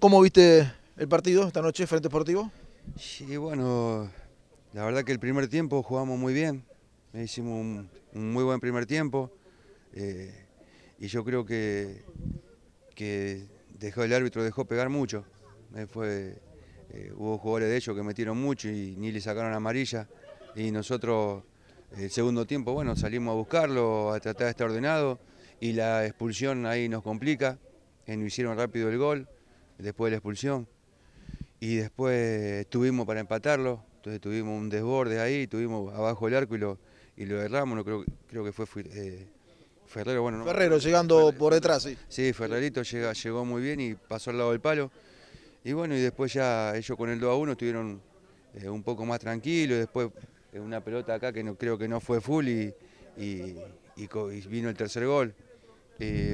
¿Cómo viste el partido esta noche frente Sportivo? Sí, bueno, la verdad que el primer tiempo jugamos muy bien, hicimos un, muy buen primer tiempo eh, y yo creo que, que dejó el árbitro dejó pegar mucho. Eh, eh, hubo jugadores de ellos que metieron mucho y ni le sacaron amarilla y nosotros el segundo tiempo, bueno, salimos a buscarlo, a tratar de estar ordenado y la expulsión ahí nos complica, nos hicieron rápido el gol después de la expulsión. Y después tuvimos para empatarlo, entonces tuvimos un desborde ahí, tuvimos abajo el arco y lo, y lo erramos, creo, creo que fue eh, Ferrero. Bueno, no, Ferrero llegando por detrás, sí. Sí, Ferrerito llega, llegó muy bien y pasó al lado del palo. Y bueno, y después ya ellos con el 2 a 1 estuvieron eh, un poco más tranquilos, después eh, una pelota acá que no, creo que no fue full y vino el tercer gol.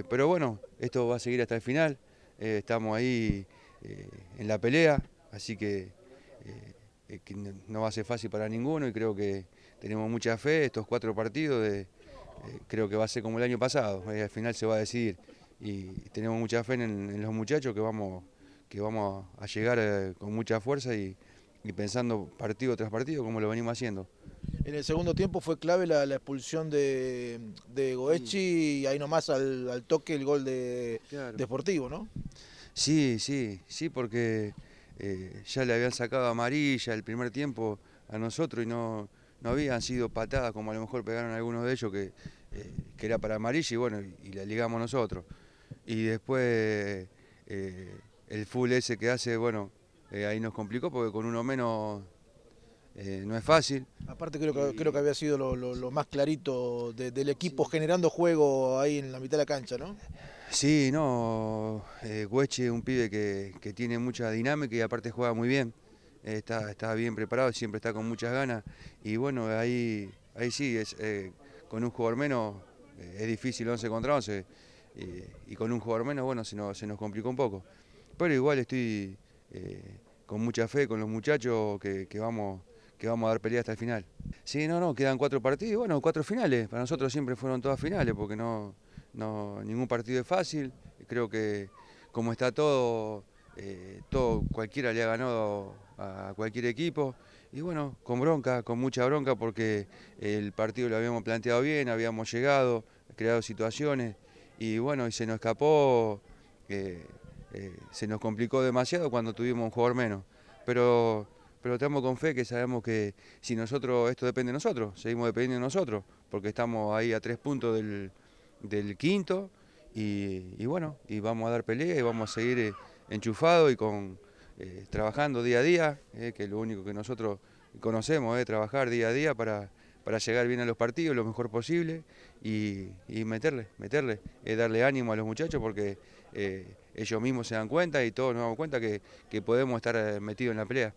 pero bueno, esto va a seguir hasta el final. Eh, estamos ahí eh, en la pelea, así que, eh, no va a ser fácil para ninguno y creo que tenemos mucha fe, estos cuatro partidos, de, creo que va a ser como el año pasado, al final se va a decidir y tenemos mucha fe en, en los muchachos que vamos, que vamos a llegar con mucha fuerza y y pensando partido tras partido como lo venimos haciendo. En el segundo tiempo fue clave la, expulsión de, Goechi y ahí nomás al, toque el gol de, Deportivo ¿no? Sí, sí, sí, porque eh, ya le habían sacado amarilla el primer tiempo a nosotros y no, no habían sido patadas como a lo mejor pegaron algunos de ellos que, eh, era para amarilla y bueno, y, la ligamos nosotros. Y después eh, el full ese que hace, bueno, eh, ahí nos complicó porque con uno menos eh, no es fácil. Aparte creo que, creo que había sido lo, más clarito del equipo generando juego ahí en la mitad de la cancha, ¿no? Sí, no, eh, es un pibe que, tiene mucha dinámica y aparte juega muy bien, está, está, bien preparado, siempre está con muchas ganas y bueno, ahí, ahí sí, es, eh, con un jugador menos es difícil 11 contra 11 y con un jugador menos, bueno, se nos, se nos complicó un poco. Pero igual estoy con mucha fe con los muchachos que, vamos, que vamos a dar pelea hasta el final. Sí, no, no, quedan cuatro partidos, bueno, cuatro finales. Para nosotros siempre fueron todas finales porque no, no ningún partido es fácil. Creo que como está todo, eh, todo cualquiera le ha ganado a cualquier equipo. Y bueno, con bronca, con mucha bronca porque el partido lo habíamos planteado bien, habíamos llegado, creado situaciones y bueno, y se nos escapó. Eh, eh, se nos complicó demasiado cuando tuvimos un jugador menos. Pero, pero tenemos con fe que sabemos que si nosotros, esto depende de nosotros, seguimos dependiendo de nosotros, porque estamos ahí a tres puntos del, del quinto y, bueno, y vamos a dar pelea y vamos a seguir enchufado enchufados y con, eh, trabajando día a día, eh, que es lo único que nosotros conocemos, trabajar día a día para para llegar bien a los partidos lo mejor posible y, meterle, meterle, es darle ánimo a los muchachos porque eh, ellos mismos se dan cuenta y todos nos damos cuenta que, que podemos estar eh, metidos en la pelea.